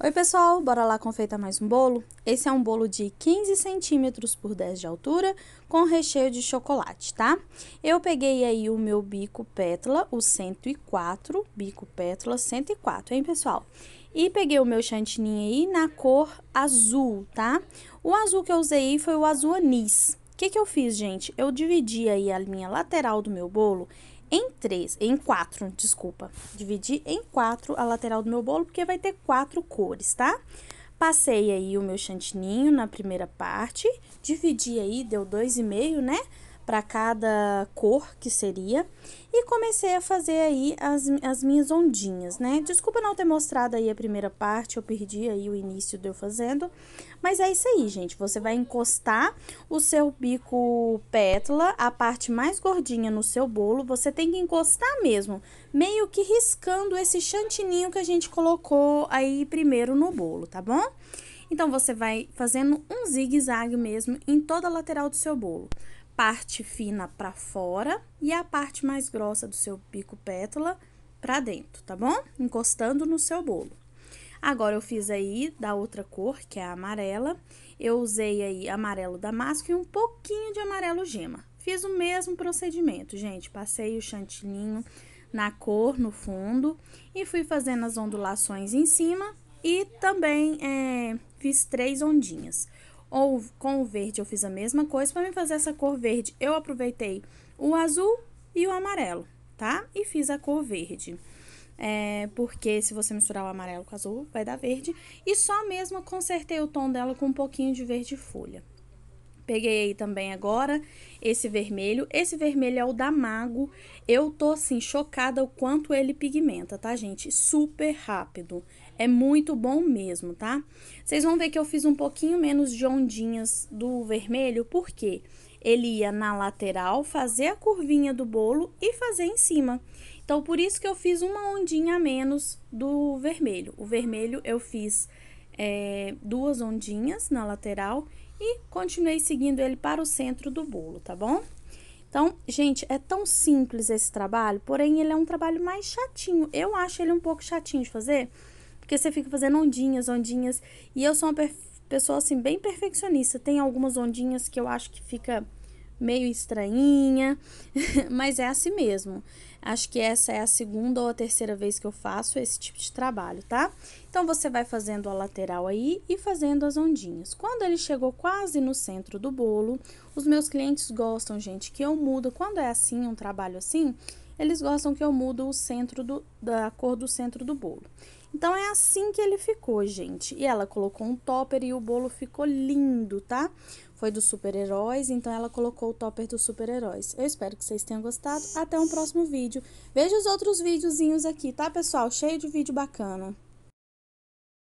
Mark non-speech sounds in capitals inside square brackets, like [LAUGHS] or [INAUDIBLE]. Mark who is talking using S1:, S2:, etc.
S1: Oi pessoal, bora lá confeitar mais um bolo? Esse é um bolo de 15 centímetros por 10 de altura com recheio de chocolate, tá? Eu peguei aí o meu bico pétala, o 104, bico pétala 104, hein pessoal? E peguei o meu chantininho aí na cor azul, tá? O azul que eu usei foi o azul anis que, que eu fiz, gente? Eu dividi aí a minha lateral do meu bolo em três, em quatro, desculpa. Dividi em quatro a lateral do meu bolo, porque vai ter quatro cores, tá? Passei aí o meu chantininho na primeira parte, dividi aí, deu dois e meio, né? para cada cor que seria. E comecei a fazer aí as, as minhas ondinhas, né? Desculpa não ter mostrado aí a primeira parte, eu perdi aí o início de eu fazendo. Mas é isso aí, gente. Você vai encostar o seu bico pétala, a parte mais gordinha no seu bolo. Você tem que encostar mesmo, meio que riscando esse chantininho que a gente colocou aí primeiro no bolo, tá bom? Então, você vai fazendo um zigue-zague mesmo em toda a lateral do seu bolo parte fina para fora e a parte mais grossa do seu bico pétala para dentro, tá bom? Encostando no seu bolo. Agora, eu fiz aí da outra cor, que é a amarela. Eu usei aí amarelo damasco e um pouquinho de amarelo gema. Fiz o mesmo procedimento, gente. Passei o chantilinho na cor, no fundo, e fui fazendo as ondulações em cima. E também é, fiz três ondinhas. Ou com o verde eu fiz a mesma coisa. Para me fazer essa cor verde, eu aproveitei o azul e o amarelo, tá? E fiz a cor verde. É, porque se você misturar o amarelo com o azul, vai dar verde. E só mesmo consertei o tom dela com um pouquinho de verde folha, Peguei aí também agora esse vermelho. Esse vermelho é o da Mago. Eu tô, assim, chocada o quanto ele pigmenta, tá, gente? Super rápido. É muito bom mesmo, tá? Vocês vão ver que eu fiz um pouquinho menos de ondinhas do vermelho, porque ele ia na lateral, fazer a curvinha do bolo e fazer em cima. Então, por isso que eu fiz uma ondinha a menos do vermelho. O vermelho eu fiz é, duas ondinhas na lateral e continuei seguindo ele para o centro do bolo, tá bom? Então, gente, é tão simples esse trabalho, porém ele é um trabalho mais chatinho. Eu acho ele um pouco chatinho de fazer, porque você fica fazendo ondinhas, ondinhas, e eu sou uma pessoa assim bem perfeccionista. Tem algumas ondinhas que eu acho que fica meio estranhinha, [LAUGHS] mas é assim mesmo. Acho que essa é a segunda ou a terceira vez que eu faço esse tipo de trabalho, tá? Então você vai fazendo a lateral aí e fazendo as ondinhas. Quando ele chegou quase no centro do bolo, os meus clientes gostam, gente, que eu mudo. Quando é assim, um trabalho assim, eles gostam que eu mudo o centro do, da cor do centro do bolo. Então, é assim que ele ficou, gente. E ela colocou um topper e o bolo ficou lindo, tá? Foi dos super-heróis, então ela colocou o topper dos super-heróis. Eu espero que vocês tenham gostado. Até um próximo vídeo. Veja os outros videozinhos aqui, tá, pessoal? Cheio de vídeo bacana.